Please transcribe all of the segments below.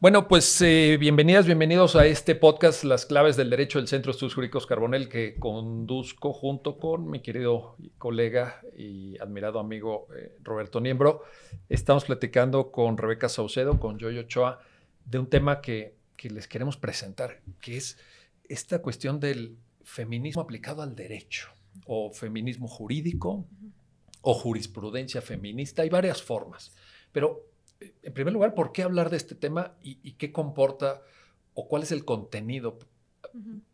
Bueno, pues eh, bienvenidas, bienvenidos a este podcast Las claves del derecho del Centro de Estudios Jurídicos Carbonel que conduzco junto con mi querido colega y admirado amigo eh, Roberto Niembro. Estamos platicando con Rebeca Saucedo, con Yoyo Ochoa, de un tema que, que les queremos presentar, que es esta cuestión del feminismo aplicado al derecho o feminismo jurídico o jurisprudencia feminista. Hay varias formas, pero en primer lugar, ¿por qué hablar de este tema y, qué comporta o cuál es el contenido?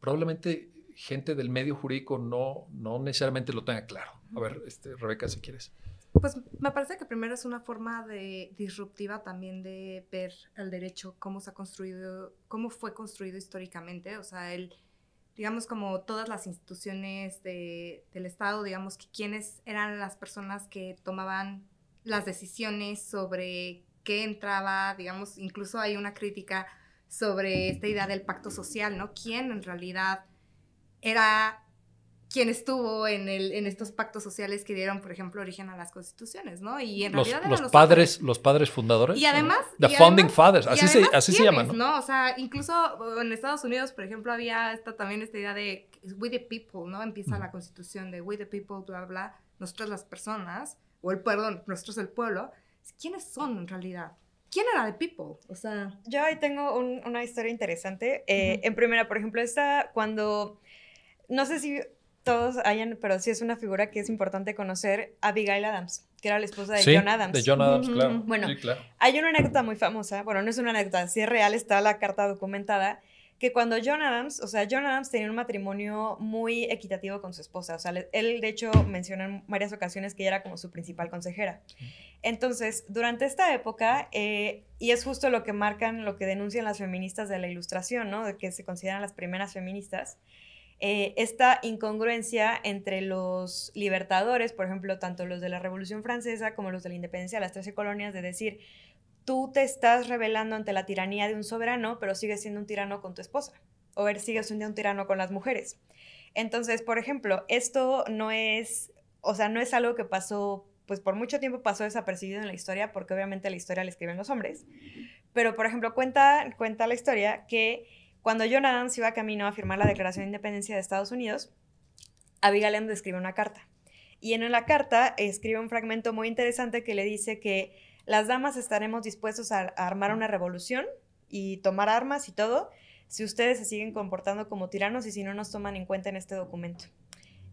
Probablemente gente del medio jurídico no, no necesariamente lo tenga claro. A ver, este, Rebeca, si quieres. Pues me parece que primero es una forma de, disruptiva también de ver el derecho, cómo se ha construido, cómo fue construido históricamente. O sea, el, digamos, como todas las instituciones del Estado, digamos, que quiénes eran las personas que tomaban las decisiones sobre que entraba, digamos, incluso hay una crítica sobre esta idea del pacto social, ¿no? ¿Quién en realidad era quien estuvo en, el, en estos pactos sociales que dieron, por ejemplo, origen a las constituciones, ¿no? Y en los, realidad los, padres, los padres fundadores. Y además, the founding fathers, así se, así se llaman, ¿no? O sea, incluso en Estados Unidos, por ejemplo, había esta, también esta idea de we the people, ¿no? Empieza la Constitución de we the people, bla bla, nosotros las personas o el perdón, nosotros el pueblo. ¿quiénes son en realidad? ¿Quién era The People? O sea... Yo ahí tengo una historia interesante. Eh, en primera, por ejemplo, esta cuando... No sé si todos hayan, pero sí es una figura que es importante conocer, Abigail Adams, que era la esposa de John Adams. De John Adams, claro. Bueno, hay una anécdota muy famosa, bueno, no es una anécdota, sí es real, está la carta documentada, que cuando John Adams, o sea, John Adams tenía un matrimonio muy equitativo con su esposa, o sea, él de hecho menciona en varias ocasiones que ella era como su principal consejera. Entonces, durante esta época, eh, y es justo lo que marcan, lo que denuncian las feministas de la ilustración, ¿no? De que se consideran las primeras feministas, eh, esta incongruencia entre los libertadores, por ejemplo, tanto los de la Revolución Francesa como los de la Independencia de las 13 Colonias, de decir, tú te estás rebelando ante la tiranía de un soberano, pero sigues siendo un tirano con tu esposa, o ver sigues siendo un tirano con las mujeres. Entonces, por ejemplo, esto no es, o sea, no es algo que pasó, pues por mucho tiempo pasó desapercibido en la historia, porque obviamente la historia la escriben los hombres. Pero, por ejemplo, cuenta, cuenta la historia que cuando John Adams iba camino a firmar la Declaración de Independencia de Estados Unidos, Abigail Adams escribe una carta. Y en la carta escribe un fragmento muy interesante que le dice que las damas estaremos dispuestos a, armar una revolución y tomar armas y todo si ustedes se siguen comportando como tiranos y si no nos toman en cuenta en este documento.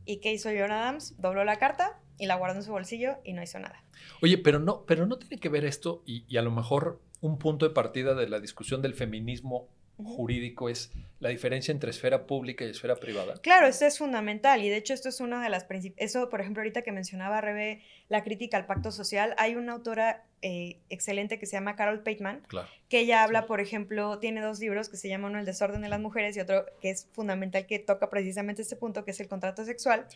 ¿Y qué hizo John Adams? Dobló la carta y la guardó en su bolsillo y no hizo nada. Oye, pero no, pero no tiene que ver esto y, a lo mejor un punto de partida de la discusión del feminismo jurídico es la diferencia entre esfera pública y esfera privada. Claro, esto es fundamental y de hecho esto es una de las principales, eso por ejemplo ahorita que mencionaba Rebe, la crítica al pacto social, hay una autora eh, excelente que se llama Carol Pateman, que ella habla, por ejemplo, tiene dos libros que se llaman uno El desorden de las mujeres y otro que es fundamental que toca precisamente este punto, que es el contrato sexual,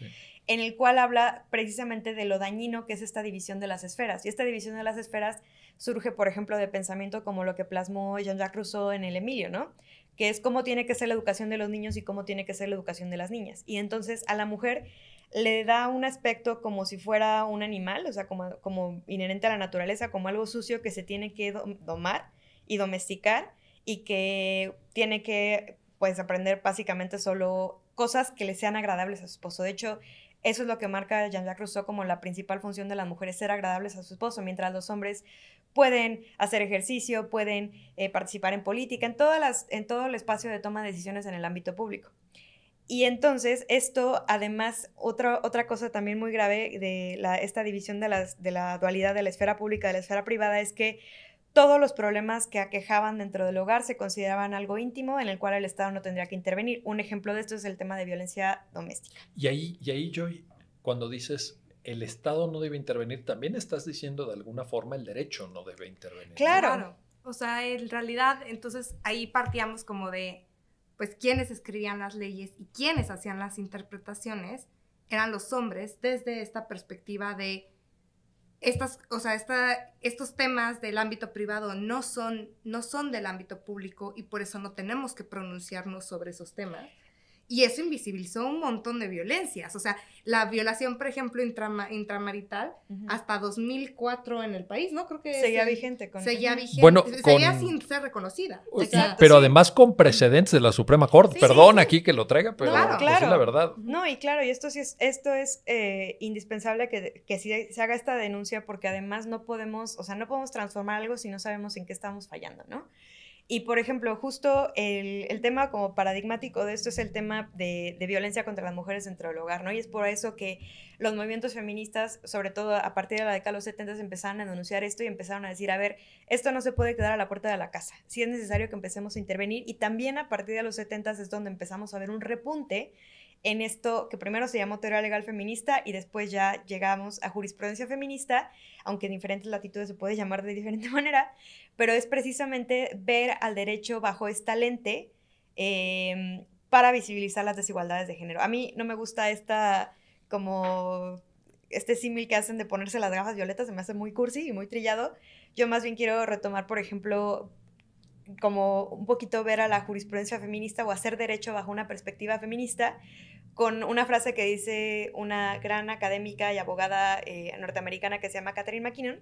en el cual habla precisamente de lo dañino que es esta división de las esferas. Y esta división de las esferas surge, por ejemplo, de pensamiento como lo que plasmó Jean-Jacques Rousseau en El Emilio, ¿no? que es cómo tiene que ser la educación de los niños y cómo tiene que ser la educación de las niñas. Y entonces a la mujer le da un aspecto como si fuera un animal, o sea, como, como inherente a la naturaleza, como algo sucio que se tiene que domar y domesticar y que tiene que, pues, aprender básicamente solo cosas que le sean agradables a su esposo. De hecho, eso es lo que marca Jean-Jacques Rousseau como la principal función de las mujeres, ser agradables a su esposo, mientras los hombres pueden hacer ejercicio, pueden eh, participar en política, en, todas en todo el espacio de toma de decisiones en el ámbito público. Y entonces esto, además, otra, otra cosa también muy grave de la, esta división de, las, de la dualidad de la esfera pública y de la esfera privada es que todos los problemas que aquejaban dentro del hogar se consideraban algo íntimo en el cual el Estado no tendría que intervenir. Un ejemplo de esto es el tema de violencia doméstica. Y ahí, y ahí Joy, cuando dices el Estado no debe intervenir, también estás diciendo de alguna forma el derecho no debe intervenir. claro. O sea, en realidad, entonces ahí partíamos como de pues quienes escribían las leyes y quienes hacían las interpretaciones eran los hombres desde esta perspectiva de estas, o sea, esta, estos temas del ámbito privado no son, no son del ámbito público y por eso no tenemos que pronunciarnos sobre esos temas. Y eso invisibilizó un montón de violencias. O sea, la violación, por ejemplo, intramarital, hasta 2004 en el país, ¿no? Creo que... Seguía vigente. Con seguía vigente. Bueno, seguía sin ser reconocida. pero además con precedentes de la Suprema Corte. Perdón aquí que lo traiga, pero claro, la verdad. No, y claro, y esto sí es, esto es eh, indispensable que, que se haga esta denuncia porque además no podemos, o sea, no podemos transformar algo si no sabemos en qué estamos fallando, ¿no? Y, por ejemplo, justo el, tema como paradigmático de esto es el tema de, de, violencia contra las mujeres dentro del hogar, ¿no? Y es por eso que los movimientos feministas, sobre todo a partir de la década de los 70, empezaron a denunciar esto y empezaron a decir, a ver, esto no se puede quedar a la puerta de la casa, sí es necesario que empecemos a intervenir. Y también a partir de los 70 es donde empezamos a ver un repunte en esto que primero se llamó teoría legal feminista y después ya llegamos a jurisprudencia feminista, aunque en diferentes latitudes se puede llamar de diferente manera, pero es precisamente ver al derecho bajo esta lente em, para visibilizar las desigualdades de género. A mí no me gusta esta como este símil que hacen de ponerse las gafas violetas, se me hace muy cursi y muy trillado. Yo más bien quiero retomar, por ejemplo, como un poquito ver a la jurisprudencia feminista o hacer derecho bajo una perspectiva feminista, con una frase que dice una gran académica y abogada eh, norteamericana que se llama Catherine McKinnon.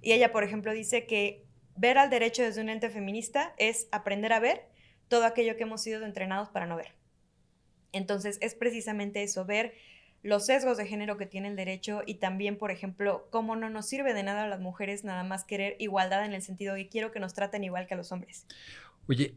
Y ella, por ejemplo, dice que ver al derecho desde un ente feminista es aprender a ver todo aquello que hemos sido entrenados para no ver. Entonces, es precisamente eso, ver los sesgos de género que tiene el derecho y también, por ejemplo, cómo no nos sirve de nada a las mujeres nada más querer igualdad en el sentido que quiero que nos traten igual que a los hombres. Oye,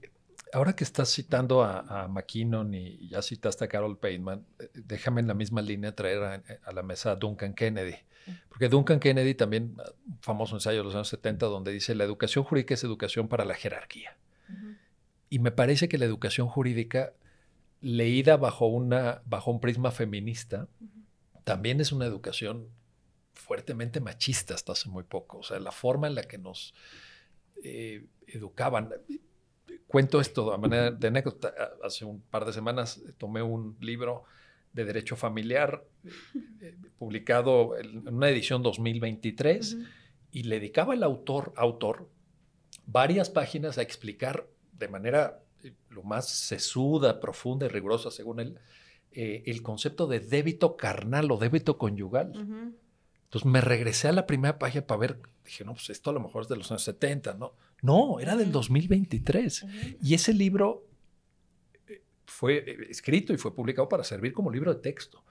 ahora que estás citando a, McKinnon y ya citaste a Carol Payman, eh, déjame en la misma línea traer a, eh, la mesa a Duncan Kennedy. Mm. Porque Duncan Kennedy también, ah, famoso ensayo de los años 70, donde dice la educación jurídica es educación para la jerarquía. Y me parece que la educación jurídica, leída bajo, bajo un prisma feminista, también es una educación fuertemente machista hasta hace muy poco. O sea, la forma en la que nos eh, educaban cuento esto a manera de anécdota. Hace un par de semanas eh, tomé un libro de Derecho Familiar eh, eh, publicado en una edición 2023 y le dedicaba el autor, autor varias páginas a explicar de manera lo más sesuda, profunda y rigurosa, según él, el concepto de débito carnal o débito conyugal. Entonces me regresé a la primera página para ver, dije, no, pues esto a lo mejor es de los años 70, ¿no? No, era del 2023. Y ese libro eh, fue eh, escrito y fue publicado para servir como libro de texto.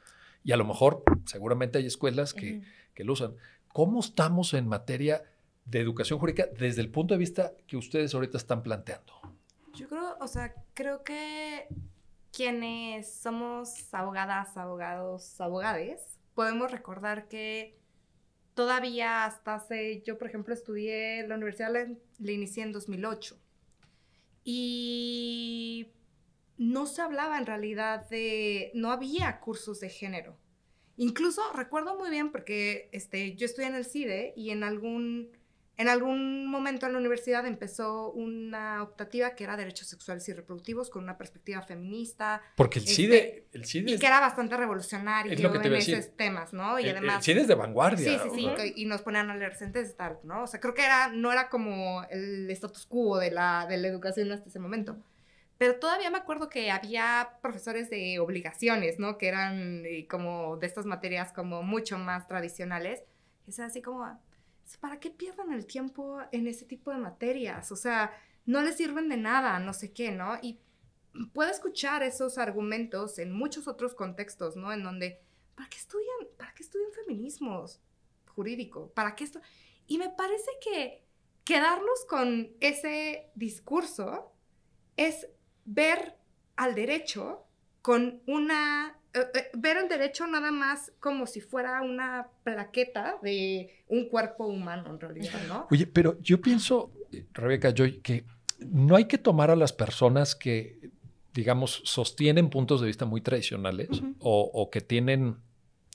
Y a lo mejor, seguramente hay escuelas que, que lo usan. ¿Cómo estamos en materia de educación jurídica desde el punto de vista que ustedes ahorita están planteando? Yo creo, o sea, creo que quienes somos abogadas, abogados, abogades, podemos recordar que todavía hasta hace, yo por ejemplo estudié, la universidad la, inicié en 2008 y no se hablaba en realidad de, no había cursos de género. Incluso recuerdo muy bien porque este, yo estudié en el CIDE y en algún en algún momento en la universidad empezó una optativa que era derechos sexuales y reproductivos con una perspectiva feminista. Porque el CIDE... Este, e, el e y que era bastante revolucionario que en esos temas, ¿no? Y además... El CIDE es de vanguardia. Sí, sí, sí. Y nos ponían a leer ¿no? O sea, creo que era, no era como el status quo de la, de la educación hasta ese momento. Pero todavía me acuerdo que había profesores de obligaciones, ¿no? Que eran eh, como de estas materias como mucho más tradicionales. Es así como, pues, ¿para qué pierdan el tiempo en ese tipo de materias? O sea, no les sirven de nada, no sé qué, ¿no? Y puedo escuchar esos argumentos en muchos otros contextos, ¿no? En donde, ¿para qué estudian, para qué estudian feminismos jurídico? ¿Para qué esto? Y me parece que quedarnos con ese discurso es ver al derecho con una eh, eh, ver el derecho nada más como si fuera una plaqueta de un cuerpo humano en realidad, ¿no? Oye, pero yo pienso, eh, Rebeca, yo, que no hay que tomar a las personas que, digamos, sostienen puntos de vista muy tradicionales o, que tienen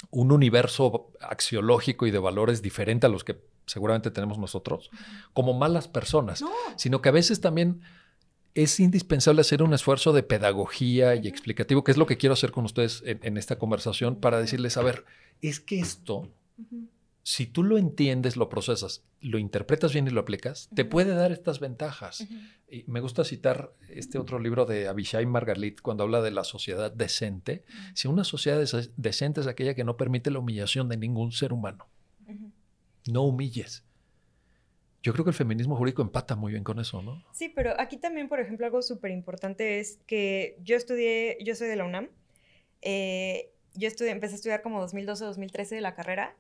un universo axiológico y de valores diferente a los que seguramente tenemos nosotros, como malas personas, sino que a veces también es indispensable hacer un esfuerzo de pedagogía y explicativo, que es lo que quiero hacer con ustedes en, esta conversación, para decirles, a ver, es que esto, si tú lo entiendes, lo procesas, lo interpretas bien y lo aplicas, te puede dar estas ventajas. Y me gusta citar este otro libro de Abishai Margalit cuando habla de la sociedad decente. Si una sociedad decente es aquella que no permite la humillación de ningún ser humano, no humilles. Yo creo que el feminismo jurídico empata muy bien con eso, ¿no? Sí, pero aquí también, por ejemplo, algo súper importante es que yo estudié, yo soy de la UNAM, eh, yo estudié, empecé a estudiar como 2012-2013 de la carrera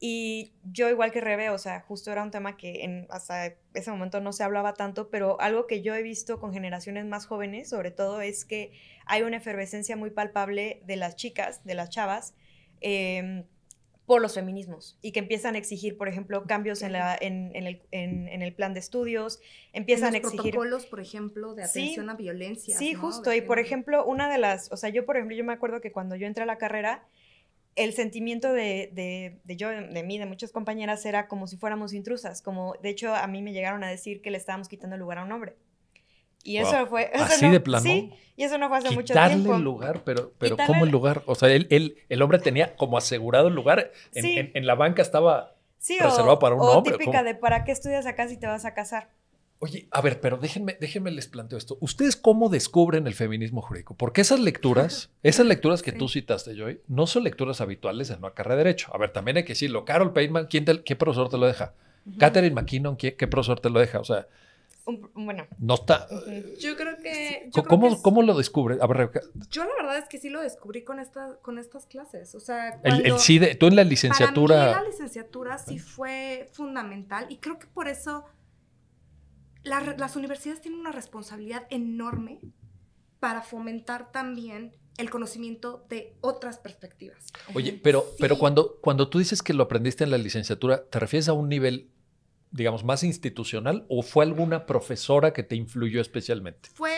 y yo igual que Rebe, o sea, justo era un tema que en, hasta ese momento no se hablaba tanto, pero algo que yo he visto con generaciones más jóvenes, sobre todo, es que hay una efervescencia muy palpable de las chicas, de las chavas, eh, por los feminismos y que empiezan a exigir, por ejemplo, cambios en, la, en, el, en el, plan de estudios, empiezan a exigir... protocolos, por ejemplo, de atención a violencia. Sí, justo. y, por ejemplo, una de las... O sea, yo, por ejemplo, yo me acuerdo que cuando yo entré a la carrera, el sentimiento de, de, de, yo, de mí, de muchas compañeras era como si fuéramos intrusas, como de hecho a mí me llegaron a decir que le estábamos quitando el lugar a un hombre. Y eso fue... Así de plano. Sí, y eso no fue hace mucho tiempo. el lugar, pero, pero ¿cómo el lugar? O sea, él, el hombre tenía como asegurado el lugar. En, en, la banca estaba reservado para un o típica de ¿para qué estudias acá si te vas a casar? Oye, a ver, pero déjenme, déjenme les planteo esto. ¿Ustedes cómo descubren el feminismo jurídico? Porque esas lecturas, esas lecturas que tú citaste, Joy, no son lecturas habituales en una carrera de Derecho. A ver, también hay que decirlo. Carol Payman, ¿quién ¿qué profesor te lo deja? Catherine McKinnon, ¿qué profesor te lo deja? O sea, bueno. No está. Yo creo que. ¿Cómo, lo descubres? yo la verdad es que sí lo descubrí con, con estas clases. O sea. El, tú en la licenciatura. la licenciatura sí fue fundamental y creo que por eso las universidades tienen una responsabilidad enorme para fomentar también el conocimiento de otras perspectivas. Oye, pero, pero cuando, cuando tú dices que lo aprendiste en la licenciatura, ¿te refieres a un nivel digamos, más institucional o fue alguna profesora que te influyó especialmente? Fue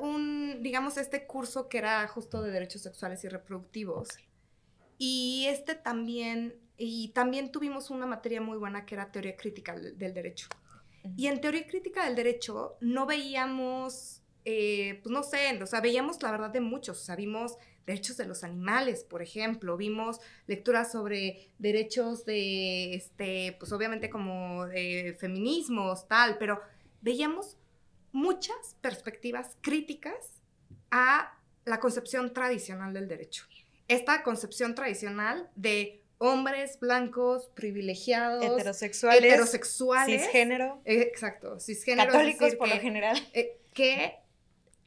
un, digamos, este curso que era justo de derechos sexuales y reproductivos. Y este también, y también tuvimos una materia muy buena que era teoría crítica del derecho. Y en teoría crítica del derecho no veíamos, eh, pues no sé, o sea, veíamos la verdad de muchos, o derechos de los animales, por ejemplo. Vimos lecturas sobre derechos de, este, pues obviamente como de eh, feminismos, tal, pero veíamos muchas perspectivas críticas a la concepción tradicional del derecho. Esta concepción tradicional de hombres blancos privilegiados, heterosexuales, cisgénero, eh, exacto, cisgénero, católicos por lo general, eh, que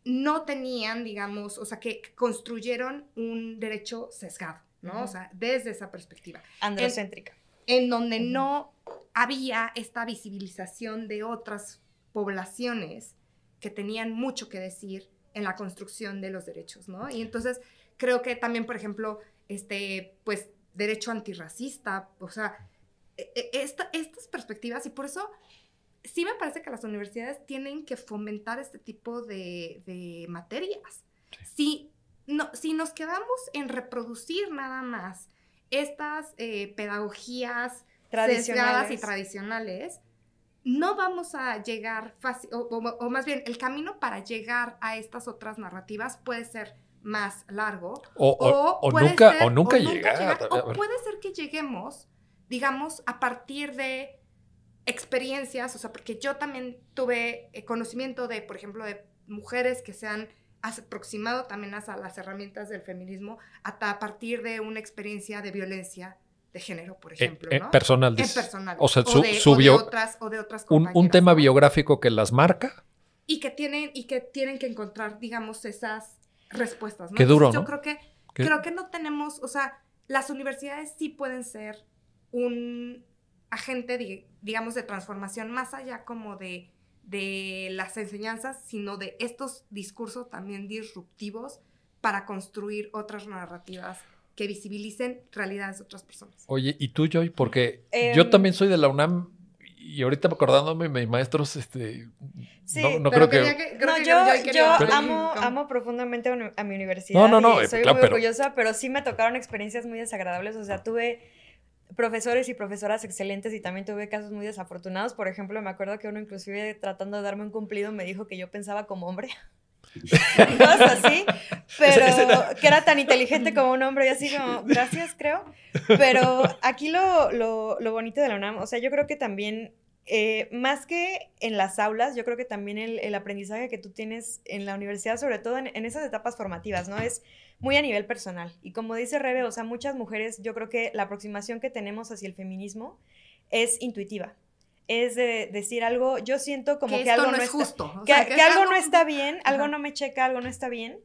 no tenían, digamos, o sea, que construyeron un derecho sesgado, ¿no? O sea, desde esa perspectiva. Androcéntrica. En, donde no había esta visibilización de otras poblaciones que tenían mucho que decir en la construcción de los derechos, ¿no? Y entonces creo que también, por ejemplo, este, pues, derecho antirracista, o sea, e, e, estas perspectivas, y por eso sí me parece que las universidades tienen que fomentar este tipo de, materias. Si, no, si nos quedamos en reproducir nada más estas eh, pedagogías tradicionales y tradicionales, no vamos a llegar fácil, o, más bien, el camino para llegar a estas otras narrativas puede ser más largo. O, nunca, o nunca o puede ser que lleguemos, digamos, a partir de experiencias, o sea, porque yo también tuve eh, conocimiento de, por ejemplo, de mujeres que se han aproximado también a las herramientas del feminismo hasta a partir de una experiencia de violencia de género, por eh, ejemplo. Eh, ¿no? personal, personal. O sea, su, de, otras, un, tema biográfico que las marca. Y que tienen, y que tienen que encontrar, digamos, esas respuestas. ¿no? Qué duro. ¿no? Yo creo que, creo que no tenemos, o sea, las universidades sí pueden ser un agente, digamos, de transformación, más allá como de, de las enseñanzas, sino de estos discursos también disruptivos para construir otras narrativas que visibilicen realidades de otras personas. Oye, ¿y tú, Joy? Porque yo em, también soy de la UNAM y ahorita acordándome, mis maestros, este, no, creo que... no, yo, amo, profundamente a mi universidad. No, no, no. soy muy orgullosa, pero sí me tocaron experiencias muy desagradables. O sea, tuve profesores y profesoras excelentes y también tuve casos muy desafortunados. Por ejemplo, me acuerdo que uno inclusive tratando de darme un cumplido me dijo que yo pensaba como hombre. Cosas así, pero que era tan inteligente como un hombre y así como, gracias creo. Pero aquí lo, lo bonito de la UNAM, o sea, yo creo que también eh, más que en las aulas, yo creo que también el, aprendizaje que tú tienes en la universidad, sobre todo en, esas etapas formativas, ¿no? Es muy a nivel personal. Y como dice Rebe, o sea, muchas mujeres, yo creo que la aproximación que tenemos hacia el feminismo es intuitiva. Es decir algo, yo siento como que, algo no, es justo. que, algo, no está bien, algo no me checa, algo no está bien.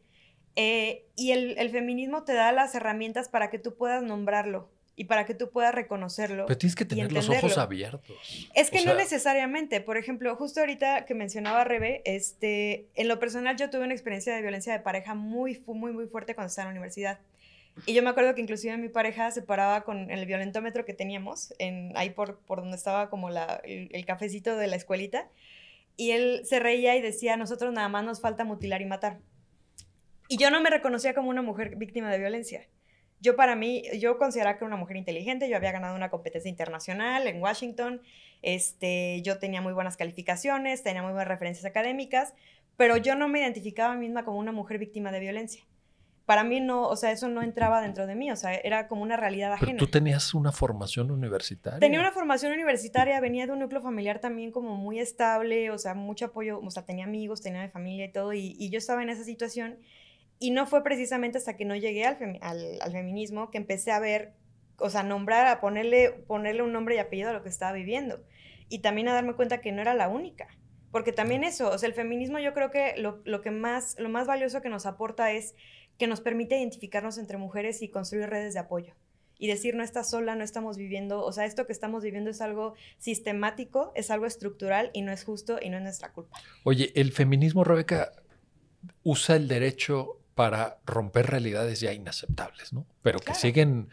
Eh, y el feminismo te da las herramientas para que tú puedas nombrarlo y para que tú puedas reconocerlo. Pero tienes que tener los ojos abiertos. Es que no necesariamente. Por ejemplo, justo ahorita que mencionaba Rebe, este, en lo personal yo tuve una experiencia de violencia de pareja muy, muy, muy fuerte cuando estaba en la universidad. Y yo me acuerdo que inclusive mi pareja se paraba con el violentómetro que teníamos, en, ahí por, por donde estaba como la, el, el cafecito de la escuelita, y él se reía y decía, nosotros nada más nos falta mutilar y matar. Y yo no me reconocía como una mujer víctima de violencia. Yo para mí, yo consideraba que era una mujer inteligente, yo había ganado una competencia internacional en Washington, este, yo tenía muy buenas calificaciones, tenía muy buenas referencias académicas, pero yo no me identificaba misma como una mujer víctima de violencia. Para mí no, o sea, eso no entraba dentro de mí, o sea, era como una realidad ajena. tú tenías una formación universitaria. Tenía una formación universitaria, venía de un núcleo familiar también como muy estable, o sea, mucho apoyo, o sea, tenía amigos, tenía de familia y todo, y yo estaba en esa situación y no fue precisamente hasta que no llegué al, al, feminismo que empecé a ver, o sea, nombrar, a ponerle, ponerle un nombre y apellido a lo que estaba viviendo. Y también a darme cuenta que no era la única. Porque también eso, o sea, el feminismo yo creo que lo, lo que más, lo más valioso que nos aporta es que nos permite identificarnos entre mujeres y construir redes de apoyo y decir no estás sola, no estamos viviendo, o sea, esto que estamos viviendo es algo sistemático, es algo estructural y no es justo y no es nuestra culpa. Oye, el feminismo, Rebeca, usa el derecho para romper realidades ya inaceptables, ¿no? Pero que siguen,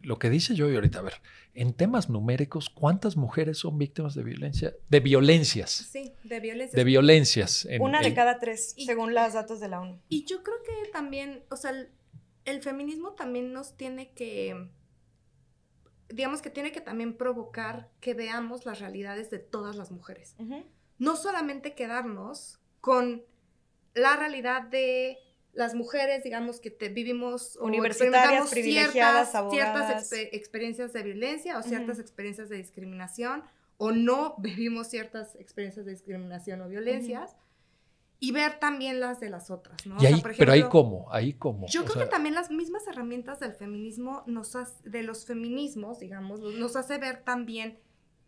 lo que dice yo y ahorita, a ver, en temas numéricos, ¿cuántas mujeres son víctimas de violencia? De violencias. Sí, de violencias. De violencias. Una de cada tres, según las datos de la ONU. Y yo creo que también, o sea, el, feminismo también nos tiene que, digamos que tiene que también provocar que veamos las realidades de todas las mujeres. No solamente quedarnos con la realidad de las mujeres, digamos que te, vivimos o privilegiadas, ciertas, ciertas experiencias de violencia o ciertas experiencias de discriminación o no vivimos ciertas experiencias de discriminación o violencias. Y ver también las de las otras, ¿no? Y pero ahí cómo, ahí cómo. Yo creo que también las mismas herramientas del feminismo, nos de los feminismos, digamos, nos hace ver también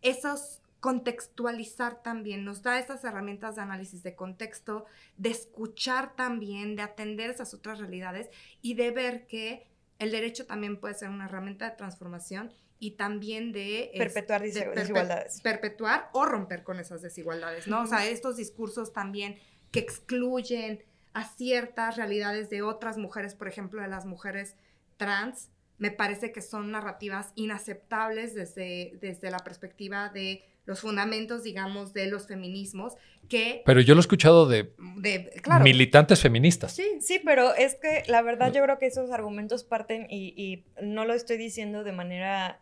esos contextualizar también, nos da esas herramientas de análisis de contexto, de escuchar también, de atender esas otras realidades y de ver que el derecho también puede ser una herramienta de transformación y también de... Este, perpetuar desigualdades. Perpetuar o romper con esas desigualdades, ¿no? O sea, estos discursos también que excluyen a ciertas realidades de otras mujeres, por ejemplo, de las mujeres trans, me parece que son narrativas inaceptables desde, desde la perspectiva de los fundamentos, digamos, de los feminismos que... Pero yo lo he escuchado de, militantes feministas. Sí, sí, pero es que la verdad yo creo que esos argumentos parten y, no lo estoy diciendo de manera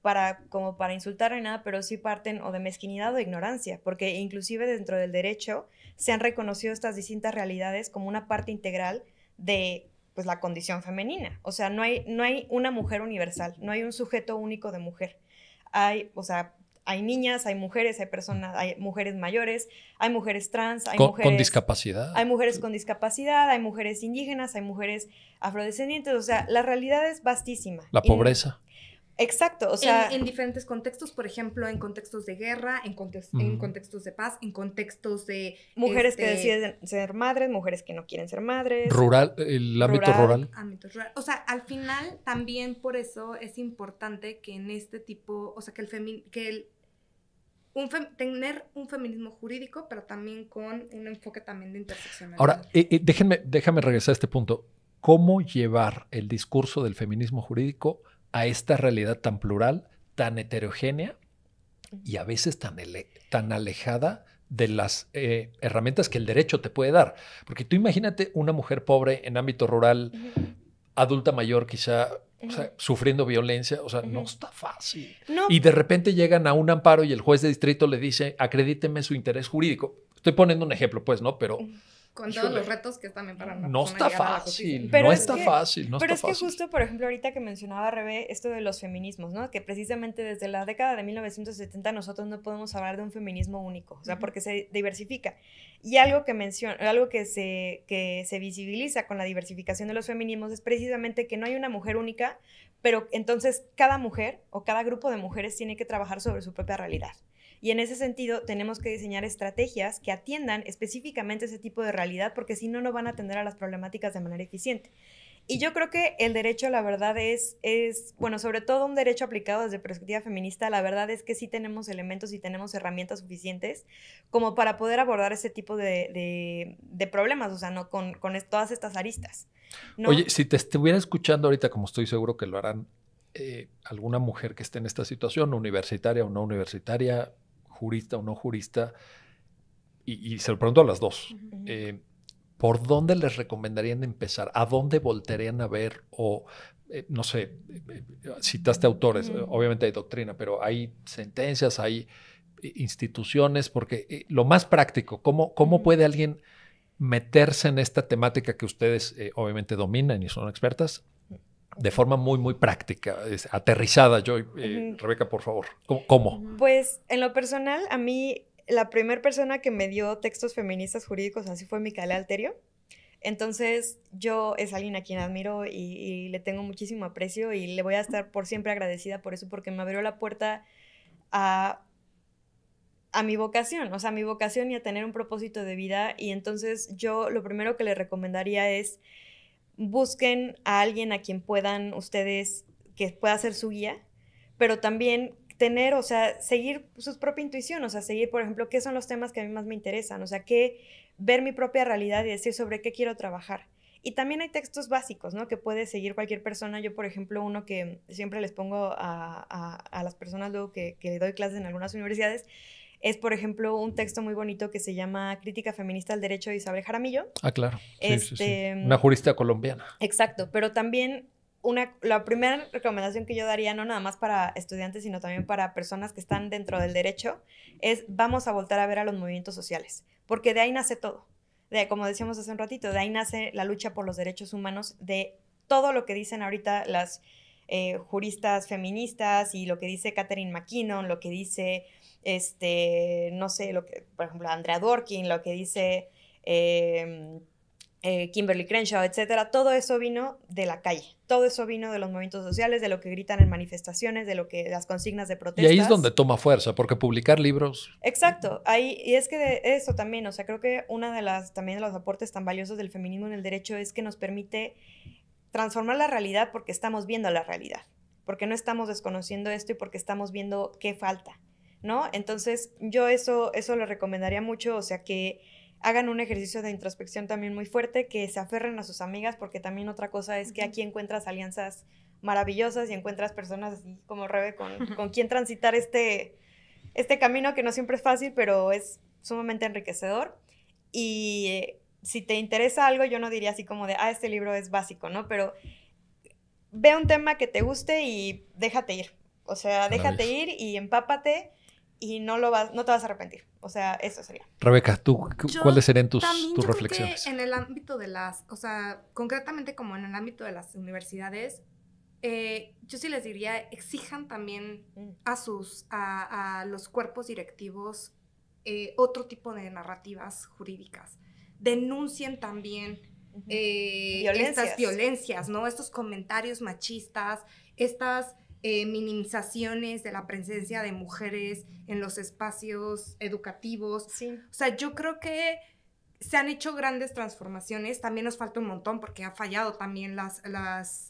para, como para insultar ni nada, pero sí parten o de mezquinidad o ignorancia, porque inclusive dentro del derecho se han reconocido estas distintas realidades como una parte integral de pues la condición femenina. O sea, no hay, no hay una mujer universal, no hay un sujeto único de mujer. Hay, o sea, hay niñas, hay mujeres, hay personas, hay mujeres mayores, hay mujeres trans, hay mujeres con discapacidad. Hay mujeres con discapacidad, hay mujeres indígenas, hay mujeres afrodescendientes, o sea, la realidad es vastísima. La pobreza. Exacto, o sea... En, diferentes contextos, por ejemplo, en contextos de guerra, en, en contextos de paz, en contextos de... Mujeres que este deciden ser madres, mujeres que no quieren ser madres. Rural, el ámbito rural. O sea, al final también por eso es importante que en este tipo, o sea, que el, que el tener un feminismo jurídico, pero también con un enfoque también de interseccionalidad. Ahora, eh, eh, déjenme, déjame regresar a este punto. ¿Cómo llevar el discurso del feminismo jurídico a esta realidad tan plural, tan heterogénea y a veces tan, alejada de las eh, herramientas que el derecho te puede dar. Porque tú imagínate una mujer pobre en ámbito rural, adulta mayor quizá, sufriendo violencia, o sea, no está fácil. Y de repente llegan a un amparo y el juez de distrito le dice, acredíteme su interés jurídico. Estoy poniendo un ejemplo, pues, ¿no? Pero con todos los retos que también para no está fácil, pero no está fácil, no pero es que justo, por ejemplo, ahorita que mencionaba Rebe esto de los feminismos, ¿no? Que precisamente desde la década de 1970 nosotros no podemos hablar de un feminismo único, o sea, porque se diversifica. Y algo que algo que se que se visibiliza con la diversificación de los feminismos es precisamente que no hay una mujer única, pero entonces cada mujer o cada grupo de mujeres tiene que trabajar sobre su propia realidad. Y en ese sentido, tenemos que diseñar estrategias que atiendan específicamente ese tipo de realidad, porque si no, no van a atender a las problemáticas de manera eficiente. Y yo creo que el derecho, la verdad, es, es, bueno, sobre todo un derecho aplicado desde perspectiva feminista, la verdad es que sí tenemos elementos y tenemos herramientas suficientes como para poder abordar ese tipo de, de, problemas, o sea, ¿no? con, con todas estas aristas. Oye, si te estuviera escuchando ahorita, como estoy seguro que lo harán, eh, alguna mujer que esté en esta situación, universitaria o no universitaria, jurista o no jurista, y, se lo pregunto a las dos, eh, ¿por dónde les recomendarían empezar? ¿A dónde voltearían a ver? O, eh, no sé, eh, citaste autores, obviamente hay doctrina, pero hay sentencias, hay instituciones, porque lo más práctico, ¿cómo, cómo puede alguien meterse en esta temática que ustedes obviamente dominan y son expertas de forma muy, muy práctica, aterrizada, yo, eh, Rebeca, por favor, ¿cómo? Pues en lo personal, a mí la primera persona que me dio textos feministas jurídicos así fue Micaela Alterio. Entonces, yo es alguien a quien admiro y, le tengo muchísimo aprecio y le voy a estar por siempre agradecida por eso, porque me abrió la puerta a, a mi vocación, o sea, a mi vocación y a tener un propósito de vida. Y entonces, yo lo primero que le recomendaría es busquen a alguien a quien puedan ustedes, que pueda ser su guía, pero también tener, o sea, seguir su propia intuición, o sea, seguir, por ejemplo, qué son los temas que a mí más me interesan, o sea, qué, ver mi propia realidad y decir sobre qué quiero trabajar. Y también hay textos básicos, ¿no? Que puede seguir cualquier persona. Yo, por ejemplo, uno que siempre les pongo a, las personas luego que, que doy clases en algunas universidades, es, por ejemplo, un texto muy bonito que se llama Crítica Feminista al Derecho de Isabel Jaramillo. Ah, claro. Este, una jurista colombiana. Exacto, pero también una, la primera recomendación que yo daría, no nada más para estudiantes, sino también para personas que están dentro del derecho, es vamos a voltar a ver a los movimientos sociales, porque de ahí nace todo. De, como decíamos hace un ratito, de ahí nace la lucha por los derechos humanos, de todo lo que dicen ahorita las eh, juristas feministas y lo que dice Catherine McKinnon, lo que dice este, no sé, lo que, por ejemplo, Andrea Dworkin, lo que dice em, eh, Kimberly Crenshaw, etcétera, todo eso vino de la calle, todo eso vino de los movimientos sociales, de lo que gritan en manifestaciones, de lo que las consignas de protesta. Y ahí es donde toma fuerza, porque publicar libros. Exacto, ahí y es que de eso también, o sea, creo que una de las también de los aportes tan valiosos del feminismo en el derecho es que nos permite transformar la realidad porque estamos viendo la realidad, porque no estamos desconociendo esto y porque estamos viendo qué falta. ¿no? Entonces, yo eso, eso lo recomendaría mucho, o sea, que hagan un ejercicio de introspección también muy fuerte, que se aferren a sus amigas, porque también otra cosa es que aquí encuentras alianzas maravillosas y encuentras personas así como Rebe con, con quien transitar este, este camino que no siempre es fácil, pero es sumamente enriquecedor. Y eh, si te interesa algo, yo no diría así como de, ah, este libro es básico, ¿no? Pero ve un tema que te guste y déjate ir. O sea, déjate ir y empápate y no, lo vas, no te vas a arrepentir. O sea, eso sería. Rebeca, ¿tú cuáles serían tus, reflexiones? en el ámbito de las, o sea, concretamente como en el ámbito de las universidades, eh, yo sí les diría, exijan también mm. a, sus, a, los cuerpos directivos eh, otro tipo de narrativas jurídicas. Denuncien también eh, estas violencias, ¿no? Estos comentarios machistas, estas minimizaciones de la presencia de mujeres en los espacios educativos. O sea, yo creo que se han hecho grandes transformaciones, también nos falta un montón porque ha fallado también las,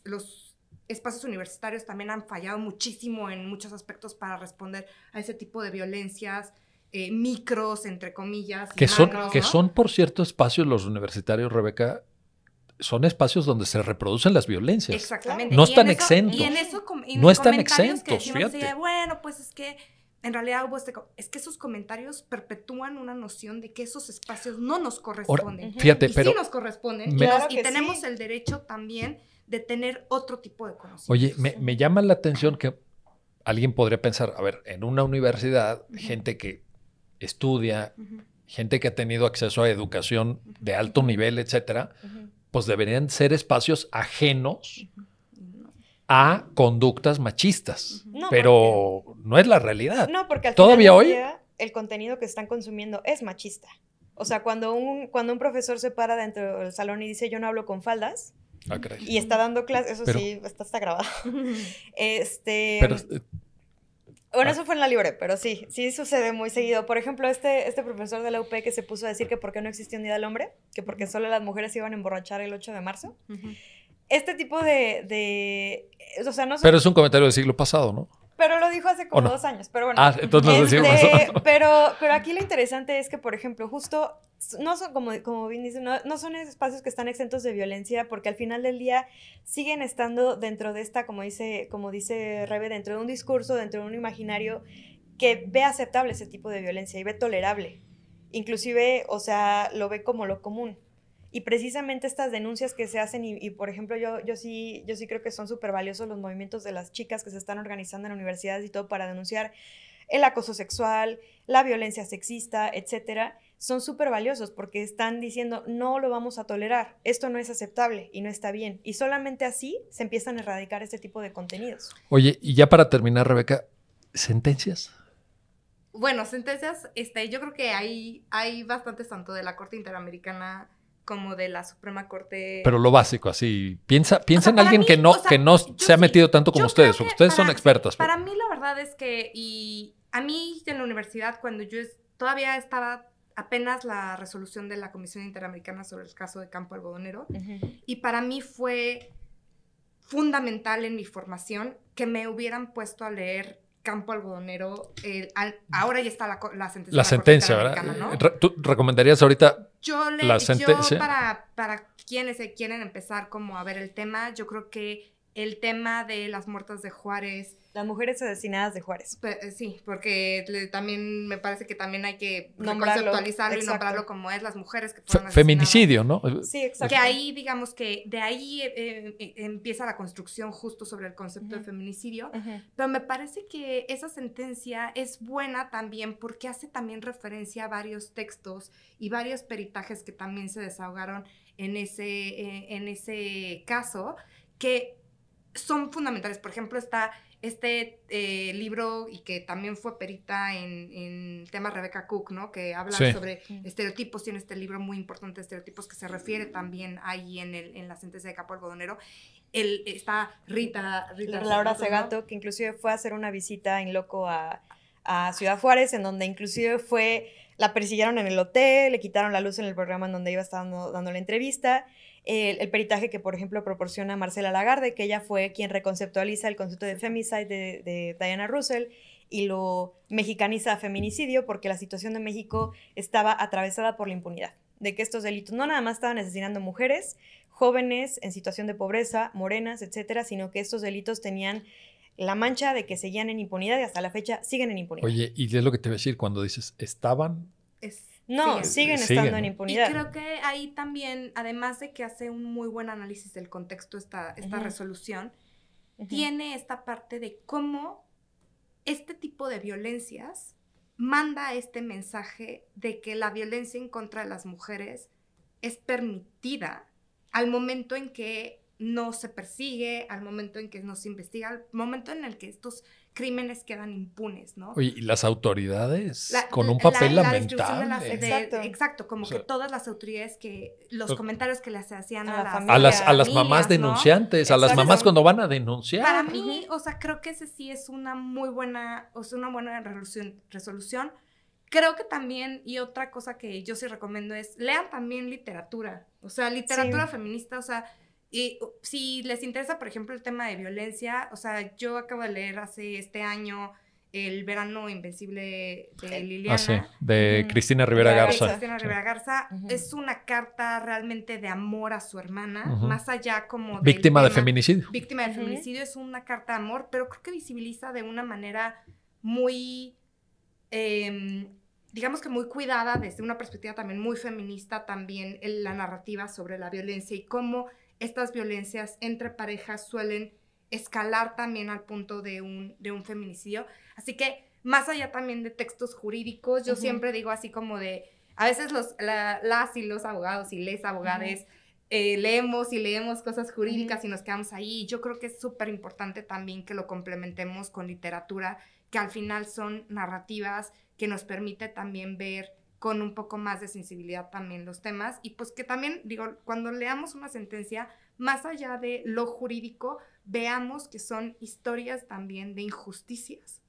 los espacios universitarios, también han fallado muchísimo en muchos aspectos para responder a ese tipo de violencias. Eh, micros, entre comillas. Que, son, que son, por cierto, espacios los universitarios, Rebeca, son espacios donde se reproducen las violencias. Exactamente. No están exentos. Y en eso, no están exentos, que decimos, fíjate. bueno, pues es que en realidad pues, es que esos comentarios perpetúan una noción de que esos espacios no nos corresponden. y sí nos corresponden y, tenemos el derecho también de tener otro tipo de conocimiento. Oye, me, llama la atención que alguien podría pensar, a ver, en una universidad, gente que estudia, gente que ha tenido acceso a educación de alto nivel, etcétera, pues deberían ser espacios ajenos a conductas machistas, pero no es la realidad. No, porque al todavía hoy el contenido que están consumiendo es machista. O sea, cuando un, cuando un profesor se para dentro del salón y dice yo no hablo con faldas, ah, y está dando clases, eso sí, está, grabado. este, eh, bueno, ah. eso fue en la libre, pero sí, sí sucede muy seguido. Por ejemplo, este, este profesor de la UP que se puso a decir que por qué no existía un Día del Hombre, que porque solo las mujeres iban a emborrachar el 8 de marzo este tipo de, Pero es un comentario del siglo pasado, ¿no? Pero lo dijo hace como dos años, pero bueno. Ah, este, pero, pero aquí lo interesante es que, por ejemplo, justo, no son, como, como bien dice, no, son espacios que están exentos de violencia, porque al final del día siguen estando dentro de esta, como dice, como dice Rebe, dentro de un discurso, dentro de un imaginario que ve aceptable ese tipo de violencia y ve tolerable. Inclusive, o sea, lo ve como lo común. Y precisamente estas denuncias que se hacen, y, por ejemplo, yo, yo, sí, yo sí creo que son súper valiosos los movimientos de las chicas que se están organizando en universidades y todo para denunciar el acoso sexual, la violencia sexista, etcétera, son súper valiosos porque están diciendo no lo vamos a tolerar, esto no es aceptable y no está bien. Y solamente así se empiezan a erradicar este tipo de contenidos. Oye, y ya para terminar, Rebeca, ¿sentencias? Bueno, sentencias, este, yo creo que hay, hay bastantes tanto de la Corte Interamericana como de la Suprema Corte. Pero lo básico, así. Piensa, piensa en alguien que no, que no se ha metido tanto como ustedes, ustedes son expertos. Para mí la verdad es que, y a mí en la universidad, cuando yo todavía estaba apenas la resolución de la Comisión Interamericana sobre el caso de Campo Algodonero, y para mí fue fundamental en mi formación que me hubieran puesto a leer campo algodonero, mm. ahora ya está la, sentencia. La sentencia, ¿verdad? ¿Tú recomendarías ahorita la sentencia? para, para quienes quieren empezar como a ver el tema, yo creo que el tema de las muertas de Juárez, las mujeres asesinadas de Juárez. Eh, sí, porque también me parece que también hay que nombrarlo, conceptualizarlo y nombrarlo como es las mujeres que fueron Feminicidio, ¿no? Sí, exacto. Que ahí, digamos que de ahí eh, eh, e, empieza la construcción justo sobre el concepto de feminicidio. Pero me parece que esa sentencia es buena también porque hace también referencia a varios textos y varios peritajes que también se desahogaron en ese, en ese caso, que son fundamentales. Por ejemplo, está este eh, libro y que también fue perita en, el tema Rebeca Cook, ¿no? Que habla sobre estereotipos, tiene este libro muy importante de estereotipos que se refiere también ahí en, el, en la sentencia de Capo Algodonero. El, está Rita, Rita Laura Segato, que inclusive fue a hacer una visita en loco a, Ciudad Juárez, en donde inclusive fue, la persiguieron en el hotel, le quitaron la luz en el programa en donde iba dando la entrevista, el, peritaje que, por ejemplo, proporciona Marcela Lagarde, que ella fue quien reconceptualiza el concepto de femicide de, Diana Russell y lo mexicaniza a feminicidio porque la situación de México estaba atravesada por la impunidad, de que estos delitos no nada más estaban asesinando mujeres, jóvenes en situación de pobreza, morenas, etcétera, sino que estos delitos tenían la mancha de que seguían en impunidad y hasta la fecha siguen en impunidad. Oye, y es lo que te voy a decir cuando dices estaban no, siguen, estando en impunidad. Y creo que ahí también, además de que hace un muy buen análisis del contexto esta, esta resolución, tiene esta parte de cómo este tipo de violencias manda este mensaje de que la violencia en contra de las mujeres es permitida al momento en que no se persigue, al momento en que no se investiga, al momento en el que estos crímenes quedan impunes, ¿no? y las autoridades con un papel lamentable. exacto. como que todas las autoridades que los comentarios que les hacían a, las, a las, mamás denunciantes, a las mamás cuando van a denunciar. Para mí, o sea, creo que ese sí es una muy buena, o sea, una buena resolución, Creo que también, y otra cosa que yo sí recomiendo es, lean también literatura, o sea, literatura feminista, o sea, y si les interesa, por ejemplo, el tema de violencia, o sea, yo acabo de leer hace este año el verano invencible de Liliana. Ah, sí, de Cristina Rivera de Garza. Cristina Rivera Garza. Es una carta realmente de amor a su hermana, más allá como... Víctima de feminicidio. Víctima de feminicidio es una carta de amor, pero creo que visibiliza de una manera muy, em, digamos que muy cuidada desde una perspectiva también muy feminista, también la narrativa sobre la violencia y cómo estas violencias entre parejas suelen escalar también al punto de un, de un feminicidio. Así que más allá también de textos jurídicos, yo siempre digo así como de, a veces los, las y los abogados y les abogadas eh, leemos y leemos cosas jurídicas y nos quedamos ahí. Yo creo que es súper importante también que lo complementemos con literatura, que al final son narrativas que nos permite también ver con un poco más de sensibilidad también los temas y pues que también, digo, cuando leamos una sentencia, más allá de lo jurídico, veamos que son historias también de injusticias,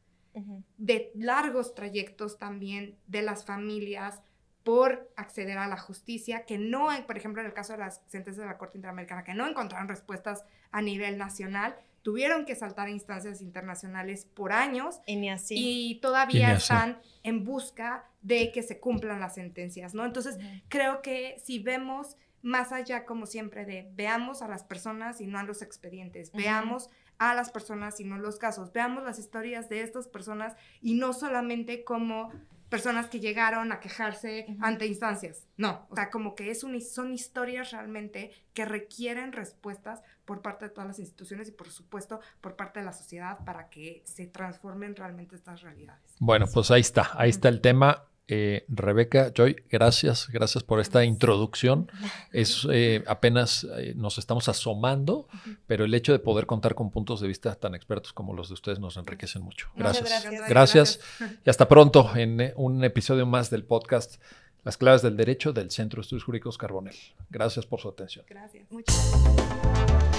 de largos trayectos también de las familias por acceder a la justicia, que no, por ejemplo, en el caso de las sentencias de la Corte Interamericana, que no encontraron respuestas a nivel nacional, tuvieron que saltar a instancias internacionales por años y, todavía están en busca de que se cumplan las sentencias, ¿no? Entonces, creo que si vemos más allá, como siempre, de veamos a las personas y no a los expedientes, veamos a las personas y no los casos, veamos las historias de estas personas y no solamente como personas que llegaron a quejarse ante instancias. No, o sea, como que es un, son historias realmente que requieren respuestas por parte de todas las instituciones y por supuesto por parte de la sociedad para que se transformen realmente estas realidades. Bueno, pues ahí está, ahí está el tema. Eh, Rebeca, Joy, gracias, gracias por esta introducción. Es eh, apenas eh, nos estamos asomando, pero el hecho de poder contar con puntos de vista tan expertos como los de ustedes nos enriquecen mucho. Gracias. Gracias. Y hasta pronto en un episodio más del podcast Las claves del derecho del Centro de Estudios Jurídicos Carbonel. Gracias por su atención. Gracias. Muchas gracias.